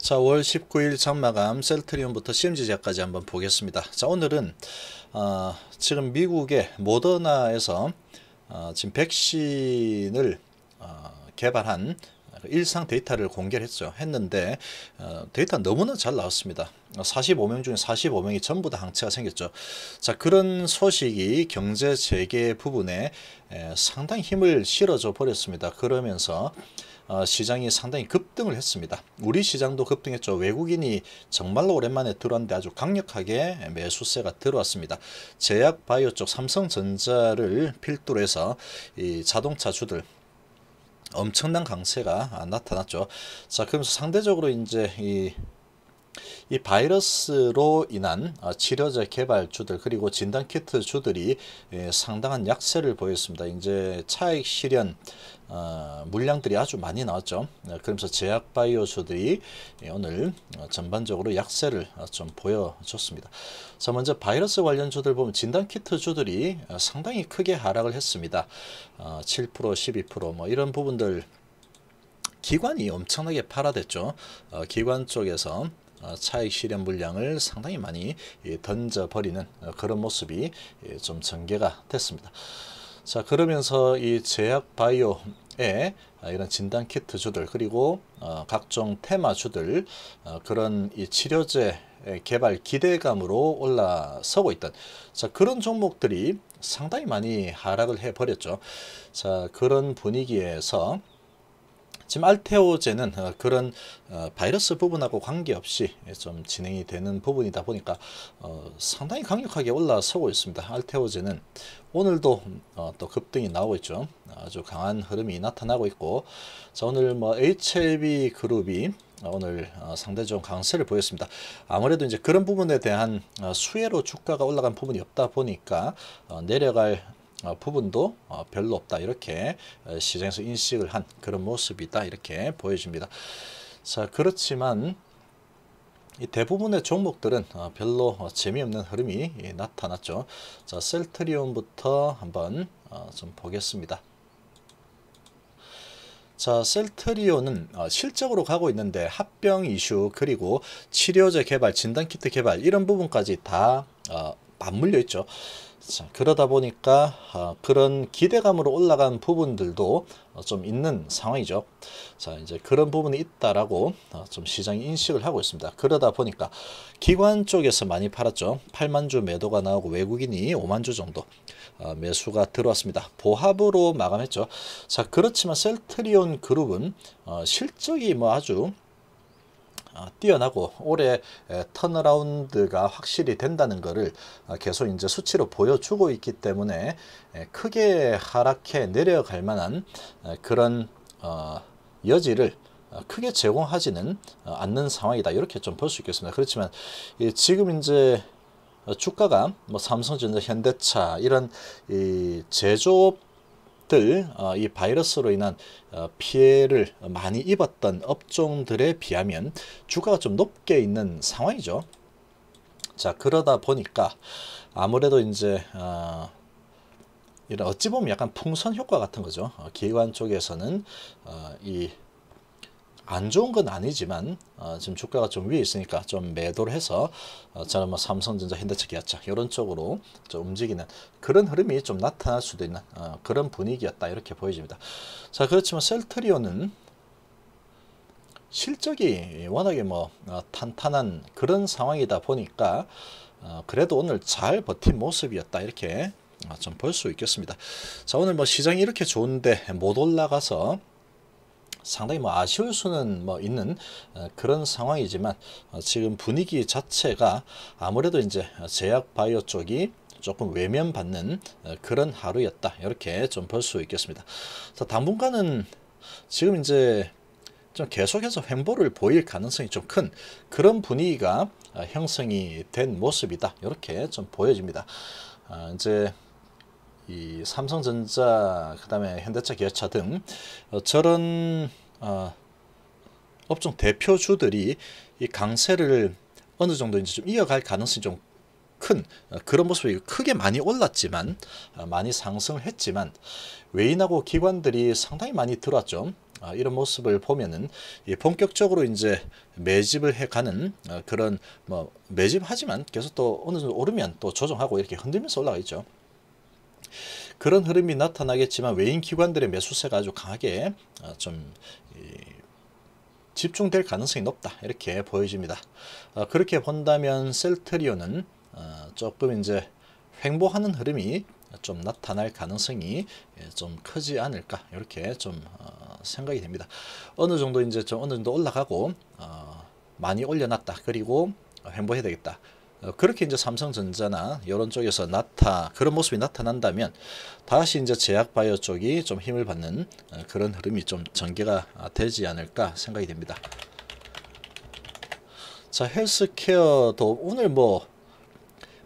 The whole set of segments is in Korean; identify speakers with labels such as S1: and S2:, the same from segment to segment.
S1: 자, 월 19일 장마감 셀트리온부터 CMG제까지 한번 보겠습니다. 자, 오늘은 어, 지금 미국의 모더나에서 어, 지금 백신을 어, 개발한 일상 데이터를 공개를 했죠. 했는데 어, 데이터 너무나 잘 나왔습니다. 45명 중에 45명이 전부 다 항체가 생겼죠. 자 그런 소식이 경제 재개 부분에 에 상당히 힘을 실어줘 버렸습니다. 그러면서 어, 시장이 상당히 급등을 했습니다. 우리 시장도 급등했죠. 외국인이 정말로 오랜만에 들어왔는데 아주 강력하게 매수세가 들어왔습니다. 제약바이오 쪽 삼성전자를 필두로 해서 이 자동차주들 엄청난 강세가 나타났죠. 자, 그러면서 상대적으로 이제 이이 바이러스로 인한 어, 치료제 개발주들 그리고 진단키트주들이 예, 상당한 약세를 보였습니다. 이제 차익 실현 어, 물량들이 아주 많이 나왔죠. 어, 그러면서 제약바이오주들이 예, 오늘 전반적으로 약세를 좀 보여줬습니다. 자 먼저 바이러스 관련주들 보면 진단키트주들이 상당히 크게 하락을 했습니다. 어, 7% 12%뭐 이런 부분들 기관이 엄청나게 팔아댔죠. 기관 쪽에서 어, 차익 실현 물량을 상당히 많이 예, 던져버리는 어, 그런 모습이 예, 좀 전개가 됐습니다. 자 그러면서 이 제약바이오에 아, 이런 진단키트주들 그리고 어, 각종 테마주들 그런 이 치료제 개발 기대감으로 올라서고 있던 자 그런 종목들이 상당히 많이 하락을 해버렸죠. 자 그런 분위기에서 지금 알테오제는 어, 그런 어, 바이러스 부분하고 관계없이 좀 진행이 되는 부분이다 보니까 어, 상당히 강력하게 올라서고 있습니다. 알테오제는 오늘도 또 급등이 나오고 있죠. 아주 강한 흐름이 나타나고 있고 자 오늘 뭐 HLB 그룹이 오늘 상대적 강세를 보였습니다. 아무래도 이제 그런 부분에 대한 수혜로 주가가 올라간 부분이 없다 보니까 내려갈 어, 부분도 어, 별로 없다 이렇게 어, 시장에서 인식을 한 그런 모습이다 이렇게 보여집니다. 자 그렇지만 이 대부분의 종목들은 별로 재미없는 흐름이 예, 나타났죠. 자 셀트리온부터 한번 좀 보겠습니다. 자, 셀트리온은 실적으로 가고 있는데 합병 이슈 그리고 치료제 개발, 진단키트 개발 이런 부분까지 다 맞물려 있죠. 자, 그러다 보니까 아, 그런 기대감으로 올라간 부분들도 어, 좀 있는 상황이죠. 자, 이제 그런 부분이 있다라고 어, 좀 시장이 인식을 하고 있습니다. 그러다 보니까 기관 쪽에서 많이 팔았죠. 8만 주 매도가 나오고 외국인이 5만 주 정도 어, 매수가 들어왔습니다. 보합으로 마감했죠. 자, 그렇지만 셀트리온 그룹은 어, 실적이 뭐 아주 어, 뛰어나고 올해 턴어라운드가 확실히 된다는 것을 어, 계속 이제 수치로 보여주고 있기 때문에 크게 하락해 내려갈 만한 그런 어, 여지를 크게 제공하지는 않는 상황이다 이렇게 좀 볼 수 있겠습니다. 그렇지만 지금 이제 주가가 뭐 삼성전자, 현대차 이런 제조업 것들 어, 이 바이러스로 인한 어, 피해를 많이 입었던 업종들에 비하면 주가가 좀 높게 있는 상황이죠. 자 그러다 보니까 아무래도 이제 어, 이런 어찌 보면 약간 풍선 효과 같은 거죠. 기관 쪽에서는 이안 좋은 건 아니지만 어, 지금 주가가 좀 위에 있으니까 좀 매도를 해서 어, 저는 뭐 삼성전자, 현대차, 기아차 이런 쪽으로 좀 움직이는 그런 흐름이 좀 나타날 수도 있는 어, 그런 분위기였다 이렇게 보여집니다. 자 그렇지만 셀트리온은 실적이 워낙에 뭐 어, 탄탄한 그런 상황이다 보니까 어, 그래도 오늘 잘 버틴 모습이었다 이렇게 어, 좀볼 수 있겠습니다. 자 오늘 뭐 시장이 이렇게 좋은데 못 올라가서 상당히 뭐 아쉬울 수는 뭐 있는 어, 그런 상황이지만 어, 지금 분위기 자체가 아무래도 이제 제약 바이오 쪽이 조금 외면받는 어, 그런 하루였다 이렇게 좀 볼 수 있겠습니다. 자, 당분간은 지금 이제 좀 계속해서 횡보를 보일 가능성이 좀 큰 그런 분위기가 형성이 된 모습이다 이렇게 좀 보여집니다. 아, 이제 이 삼성전자, 그다음에 현대차, 기아차 등 어, 저런 어, 업종 대표주들이 이 강세를 어느 정도인제좀 이어갈 가능성이 좀큰 어, 그런 모습이 크게 많이 올랐지만 어, 많이 상승을 했지만 외인하고 기관들이 상당히 많이 들어왔죠. 어, 이런 모습을 보면은 본격적으로 이제 매집을 해가는 그런 뭐 매집하지만 계속 또 어느 정도 오르면 또 조정하고 이렇게 흔들면서 올라가 있죠. 그런 흐름이 나타나겠지만 외인 기관들의 매수세가 아주 강하게 아, 좀 집중될 가능성이 높다 이렇게 보여집니다. 아, 그렇게 본다면 셀트리온은 아, 조금 이제 횡보하는 흐름이 좀 나타날 가능성이 예, 좀 크지 않을까 이렇게 좀 생각이 됩니다. 어느 정도 이제 좀 어느 정도 올라가고 많이 올려놨다 그리고 횡보해야 되겠다. 어, 그렇게 이제 삼성전자나 이런 쪽에서 나타 그런 모습이 나타난다면 다시 이제 제약바이오 쪽이 좀 힘을 받는 어, 그런 흐름이 좀 전개가 되지 않을까 생각이 됩니다. 자 헬스케어도 오늘 뭐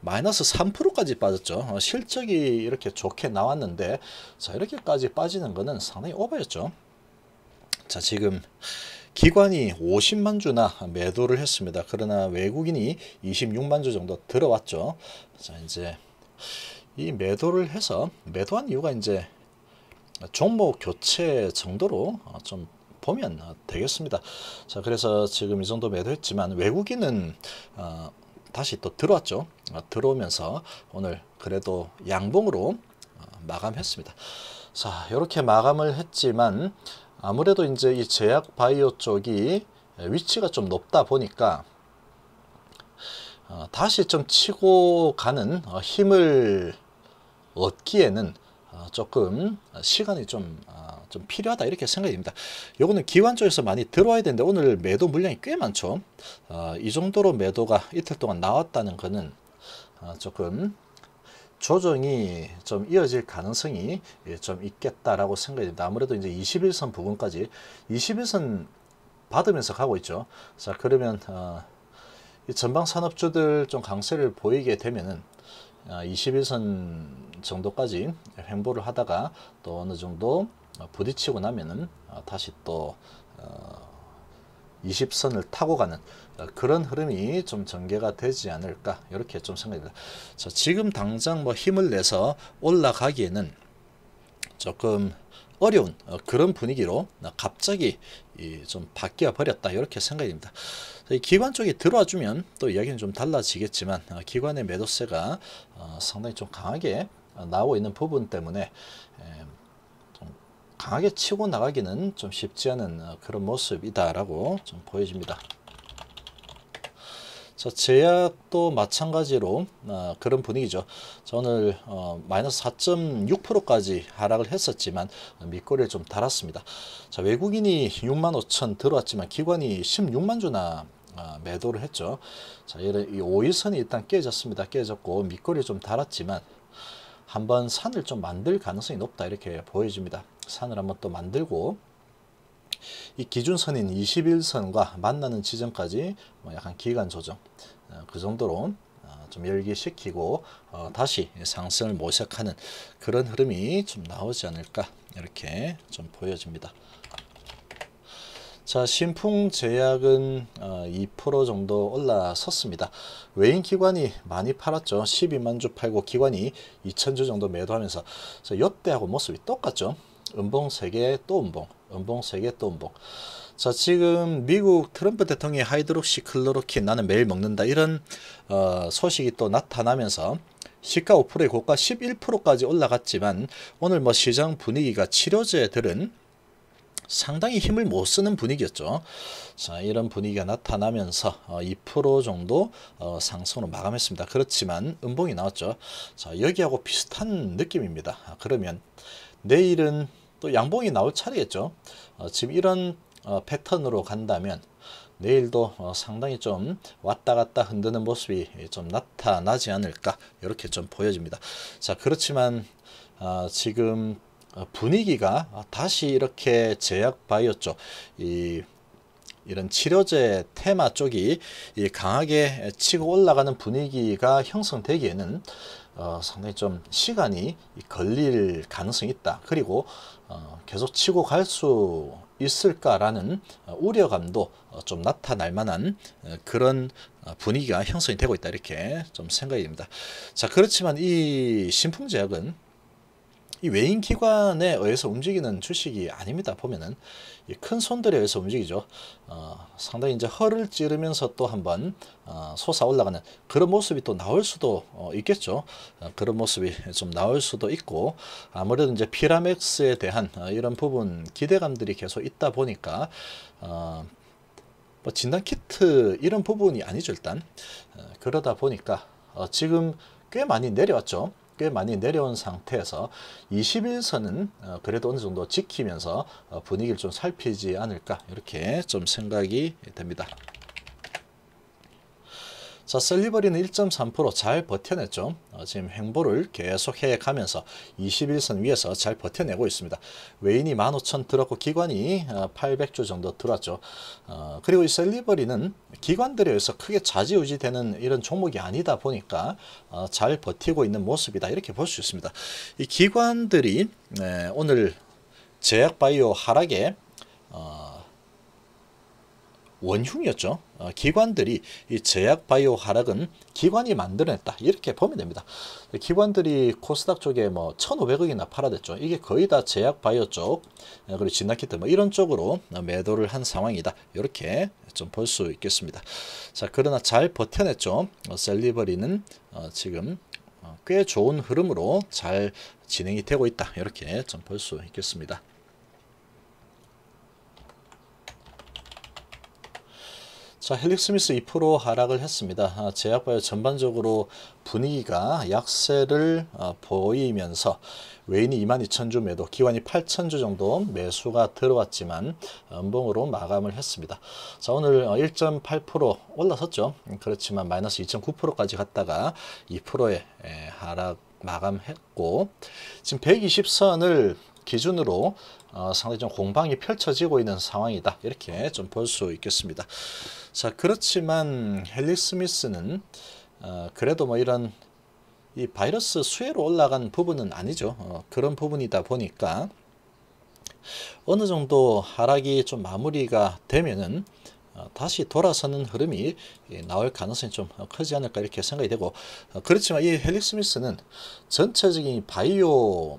S1: 마이너스 3%까지 빠졌죠. 어, 실적이 이렇게 좋게 나왔는데 자 이렇게까지 빠지는 거는 상당히 오버였죠. 자 지금 기관이 50만 주나 매도를 했습니다. 그러나 외국인이 26만 주 정도 들어왔죠. 자 이제 이 매도를 해서 매도한 이유가 이제 종목 교체 정도로 어, 좀 보면 되겠습니다. 자 그래서 지금 이 정도 매도했지만 외국인은 어, 다시 또 들어왔죠. 어, 들어오면서 오늘 그래도 양봉으로 어, 마감했습니다. 자 이렇게 마감을 했지만 아무래도 이제 이 제약 바이오 쪽이 위치가 좀 높다 보니까 어, 다시 좀 치고 가는 어, 힘을 얻기에는 어, 조금 시간이 좀, 좀 필요하다 이렇게 생각이 됩니다 요거는 기관 쪽에서 많이 들어와야 되는데 오늘 매도 물량이 꽤 많죠. 이 정도로 매도가 이틀 동안 나왔다는 거는 조금 조정이 좀 이어질 가능성이 예, 좀 있겠다라고 생각이 됩니다. 아무래도 이제 21선 부근까지 21선 받으면서 가고 있죠. 자 그러면 어, 전방 산업주들 좀 강세를 보이게 되면은 21선 아, 정도까지 횡보를 하다가 또 어느 정도 부딪히고 나면은 아, 다시 또 어, 20선을 타고 가는 그런 흐름이 좀 전개가 되지 않을까 이렇게 좀 생각합니다. 자, 지금 당장 뭐 힘을 내서 올라가기에는 조금 어려운 어, 그런 분위기로 갑자기 좀 바뀌어 버렸다 이렇게 생각이 듭니다. 기관 쪽이 들어와 주면 또 이야기는 좀 달라지겠지만 어, 기관의 매도세가 어, 상당히 좀 강하게 나오고 있는 부분 때문에 강하게 치고 나가기는 좀 쉽지 않은 어, 그런 모습이다라고 좀 보여집니다. 자, 제약도 마찬가지로 어, 그런 분위기죠. 자, 오 어, 마이너스 4.6%까지 하락을 했었지만 어, 밑꼬리를 좀 달았습니다. 자, 외국인이 6만 5천 들어왔지만 기관이 16만 주나 어, 매도를 했죠. 자, 이런 이 5일선이 일단 깨졌습니다. 깨졌고 밑꼬리 좀 달았지만 한번 산을 좀 만들 가능성이 높다 이렇게 보여집니다. 산을 한번 또 만들고 이 기준선인 21선과 만나는 지점까지 뭐 약간 기간 조정 어, 그 정도로 어, 좀 열기시키고 어, 다시 상승을 모색하는 그런 흐름이 좀 나오지 않을까 이렇게 좀 보여집니다. 자 신풍제약은 2% 어, 정도 올라섰습니다. 외인 기관이 많이 팔았죠. 12만 주 팔고 기관이 2천 주 정도 매도하면서 이때하고 모습이 똑같죠. 음봉 3개 또 음봉 음봉 3개 또 음봉 자 지금 미국 트럼프 대통령이 하이드록시 클로로킨 나는 매일 먹는다 이런 어, 소식이 또 나타나면서 시가 5%의 고가 11%까지 올라갔지만 오늘 뭐 시장 분위기가 치료제들은 상당히 힘을 못 쓰는 분위기였죠. 자, 이런 분위기가 나타나면서 2% 어, 정도 어, 상승으로 마감했습니다. 그렇지만 음봉이 나왔죠. 자, 여기하고 비슷한 느낌입니다. 아, 그러면 내일은 또 양봉이 나올 차례겠죠. 어, 지금 이런 패턴으로 간다면 내일도 상당히 좀 왔다 갔다 흔드는 모습이 좀 나타나지 않을까 이렇게 좀 보여집니다. 자 그렇지만 아, 지금 어, 분위기가 다시 이렇게 제약 바이오 쪽, 이 이런 치료제 테마 쪽이 강하게 치고 올라가는 분위기가 형성되기에는 어, 상당히 좀 시간이 걸릴 가능성이 있다. 그리고 어, 계속 치고 갈 수 있을까라는 어, 우려감도 어, 좀 나타날 만한 그런 분위기가 형성이 되고 있다 이렇게 좀 생각이 됩니다. 자 그렇지만 이 신풍제약은 이 외인 기관에 의해서 움직이는 주식이 아닙니다. 보면은 이 큰 손들에 의해서 움직이죠. 어, 상당히 이제 허를 찌르면서 또 한번 어, 솟아 올라가는 그런 모습이 또 나올 수도 어, 있겠죠. 어, 그런 모습이 좀 나올 수도 있고 아무래도 이제 피라맥스에 대한 어, 이런 부분 기대감들이 계속 있다 보니까 어, 뭐 진단 키트 이런 부분이 아니죠 일단 어, 그러다 보니까 어, 지금 꽤 많이 내려왔죠. 꽤 많이 내려온 상태에서 2 0일선은 어, 그래도 어느 정도 지키면서 어, 분위기를 좀 살피지 않을까 이렇게 좀 생각이 됩니다. 자, 셀리버리는 1.3%잘 버텨냈죠. 어, 지금 행보를 계속 해가면서 21선 위에서 잘 버텨내고 있습니다. 외인이 15,000 들었고 기관이 800조 어, 정도 들었죠. 어, 그리고 이 셀리버리는 기관들에 의해서 크게 좌지우지되는 이런 종목이 아니다 보니까 어, 잘 버티고 있는 모습이다. 이렇게 볼 수 있습니다. 이 기관들이 네, 오늘 제약바이오 하락에 어, 원흉이었죠. 어, 기관들이 이 제약 바이오 하락은 기관이 만들어냈다. 이렇게 보면 됩니다. 기관들이 코스닥 쪽에 뭐 1,500억이나 팔아댔죠. 이게 거의 다 제약 바이오 쪽, 어, 그리고 진나키트 뭐 이런 쪽으로 매도를 한 상황이다. 이렇게 좀 볼 수 있겠습니다. 자, 그러나 잘 버텨냈죠. 어, 셀리버리는 어, 지금 어, 꽤 좋은 흐름으로 잘 진행이 되고 있다. 이렇게 좀 볼 수 있겠습니다. 자, 헬릭스미스 2% 하락을 했습니다. 아, 제약바이오 전반적으로 분위기가 약세를 아, 보이면서 외인이 22,000주 매도, 기관이 8,000주 정도 매수가 들어왔지만 음봉으로 마감을 했습니다. 자, 오늘 1.8% 어, 올라섰죠. 음, 그렇지만 마이너스 2.9%까지 갔다가 2%의 하락 마감했고 지금 120선을 기준으로 어, 상당히 좀 공방이 펼쳐지고 있는 상황이다. 이렇게 좀 볼 수 있겠습니다. 자, 그렇지만 헨리 스미스는 어, 그래도 뭐 이런 이 바이러스 수혜로 올라간 부분은 아니죠. 어, 그런 부분이다 보니까 어느 정도 하락이 좀 마무리가 되면은 어, 다시 돌아서는 흐름이 나올 가능성이 좀 크지 않을까 이렇게 생각이 되고 어, 그렇지만 이 헬릭 스미스는 전체적인 바이오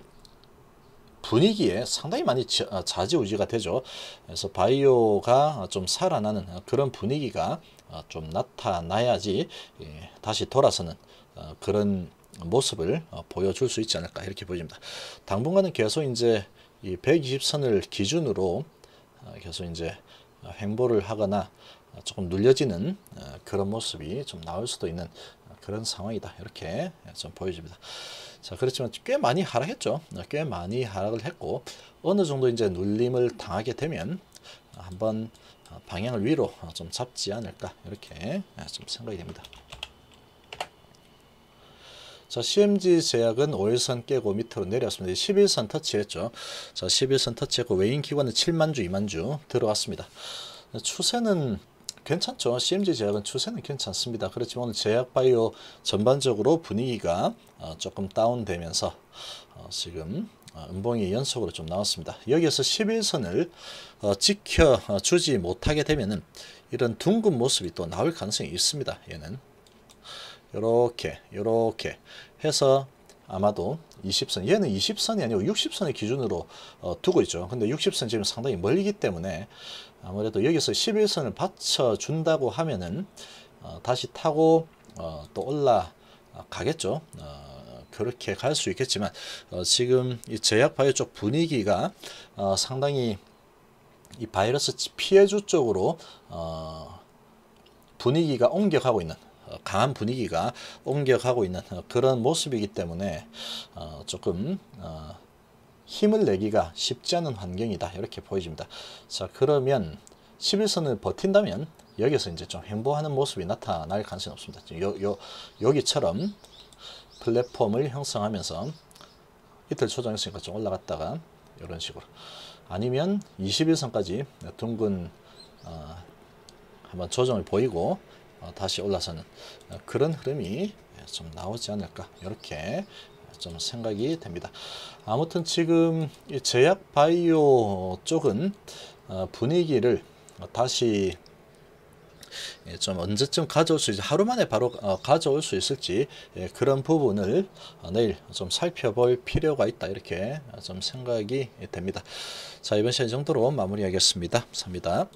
S1: 분위기에 상당히 많이 아, 자지우지가 되죠. 그래서 바이오가 좀 살아나는 그런 분위기가 아, 좀 나타나야지 예, 다시 돌아서는 어, 그런 모습을 어, 보여줄 수 있지 않을까 이렇게 보입니다. 당분간은 계속 이제 이 120선을 기준으로 어, 계속 이제 횡보를 하거나 조금 눌려지는 그런 모습이 좀 나올 수도 있는 그런 상황이다 이렇게 좀 보여집니다. 자 그렇지만 꽤 많이 하락했죠. 네, 꽤 많이 하락을 했고 어느 정도 이제 눌림을 당하게 되면 한번 방향을 위로 좀 잡지 않을까 이렇게 네, 좀 생각이 됩니다. 자, CMG 제약은 5일선 깨고 밑으로 내려왔습니다. 11선 터치했죠. 자, 11선 터치했고 외인 기관은 7만 주, 2만 주 들어왔습니다. 네, 추세는 괜찮죠. CMG 제약은 추세는 괜찮습니다. 그렇지만 오늘 제약바이오 전반적으로 분위기가 어, 조금 다운되면서 어, 지금 어, 음봉이 연속으로 좀 나왔습니다. 여기에서 11선을 지켜주지 못하게 되면은 이런 둥근 모습이 또 나올 가능성이 있습니다. 얘는 이렇게 이렇게 해서 아마도 20선 얘는 20선이 아니고 60선의 기준으로 어, 두고 있죠 근데 60선 지금 상당히 멀기 때문에 아무래도 여기서 11선을 받쳐 준다고 하면은 어, 다시 타고 어, 또 올라가겠죠 어, 그렇게 갈 수 있겠지만 어, 지금 이 제약바이오 쪽 분위기가 어, 상당히 이 바이러스 피해주 쪽으로 어, 분위기가 옮겨가고 있는 어, 강한 분위기가 옮겨가고 있는 어, 그런 모습이기 때문에 어, 조금 힘을 내기가 쉽지 않은 환경이다 이렇게 보여집니다. 자 그러면 11선을 버틴다면 여기서 이제 좀 행보하는 모습이 나타날 가능성이 없습니다. 요, 요, 여기처럼 플랫폼을 형성하면서 이틀 초정했으니까좀 올라갔다가 이런 식으로 아니면 21선까지 둥근 어, 한번 조정을 보이고 어, 다시 올라서는 어, 그런 흐름이 예, 좀 나오지 않을까 이렇게 좀 생각이 됩니다. 아무튼 지금 제약 바이오 쪽은 어, 분위기를 다시 예, 좀 언제쯤 가져올 수있지 하루 만에 바로 가져올 수 있을지 예, 그런 부분을 내일 좀 살펴볼 필요가 있다 이렇게 좀 생각이 됩니다. 자 이번 시간 정도로 마무리하겠습니다. 감사합니다.